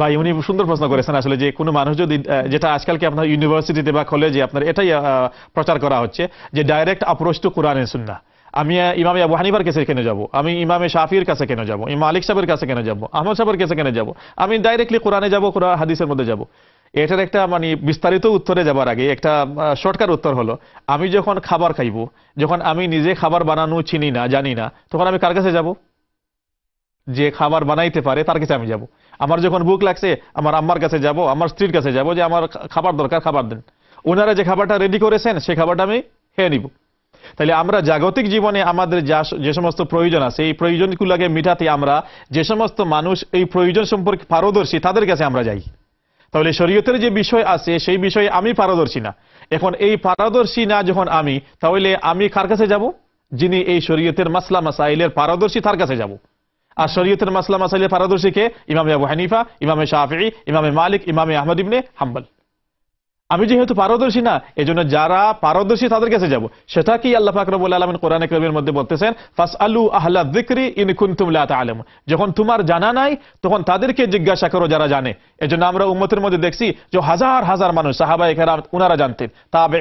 ভাই উনি সুন্দর প্রশ্ন করেছেন আসলে যে কোনো মানুষ যদি যেটা আজকালকে আপনার ইউনিভার্সিটিতে বা কলেজে আপনার এটাই প্রচার করা হচ্ছে যে ডাইরেক্ট অ্যাপ্রোচ টু কোরআনে সুন্না আমি ইমামে আবু হানিভার কাছে কেন যাব আমি ইমামে শাফির কাছে কেন যাব ইমা আলিক সাহেবের কাছে কেন যাব আহমদ সাহেবের কাছে কেন যাব আমি ডাইরেক্টলি কোরআনে যাব কোরআন হাদিসের মধ্যে যাব এটার একটা মানে বিস্তারিত উত্তরে যাবার আগে একটা শর্টকাট উত্তর হলো আমি যখন খাবার খাইব যখন আমি নিজে খাবার বানানো চিনি না জানি না তখন আমি কার কাছে যাব যে খাবার বানাইতে পারে তার কাছে আমি যাব আমার যখন বুক লাগছে আমার আম্মার কাছে যাব আমার স্ত্রীর কাছে যাব যে আমার খাবার দরকার খাবার দেন ওনারা যে খাবারটা রেডি করেছেন সেই খাবারটা আমি খেয়ে নিব তাহলে আমরা জাগতিক জীবনে আমাদের যা যে সমস্ত প্রয়োজন আছে এই প্রয়োজনগুলোকে মিটাতে আমরা যে সমস্ত মানুষ এই প্রয়োজন সম্পর্কে পারদর্শী তাদের কাছে আমরা যাই তাহলে শরীয়তের যে বিষয় আছে সেই বিষয়ে আমি পারদর্শী না এখন এই পারদর্শী না যখন আমি তাহলে আমি কার কাছে যাব যিনি এই শরীয়তের মাসলা মাসাইলের পারদর্শী তার কাছে যাব আর শরীয়তের মাসলা মাসাইলে পারদর্শী কে ইমামে আবু হানিফা ইমামে শাহি ইমামে মালিক ইমামে আহমদ ইবনে হাম্বল আমি যেহেতু পারদর্শী না এই জন্য যারা পারদর্শী তাদের কাছে যাব সেটা কি আল্লাহ ফাকরবুল আলমিন কোরআন করিমের মধ্যে বলতেছেন ফাস আলু আহ্লা দিকরি ইন কুন্তুমলা আলম যখন তোমার জানা নাই তখন তাদেরকে জিজ্ঞাসা করো যারা জানে এজন্য আমরা উম্মতের মধ্যে দেখছি যে হাজার হাজার মানুষ সাহাবা খেরাম উনারা জানতেন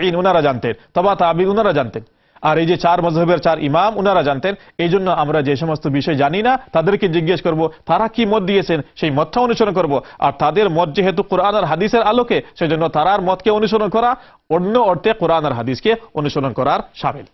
ইন উনারা জানতেন তবা তাবিন উনারা জানতেন আর এই যে চার মজহবের চার ইমাম ওনারা জানতেন এই জন্য আমরা যে সমস্ত বিষয় জানি না তাদেরকে জিজ্ঞেস করব তারা কি মত দিয়েছেন সেই মতটা অনুসরণ করব আর তাদের মত যেহেতু কোরআন আর হাদিসের আলোকে সেজন্য তারার মতকে অনুসরণ করা অন্য অর্থে কোরআন আর হাদিসকে অনুসরণ করার সামিল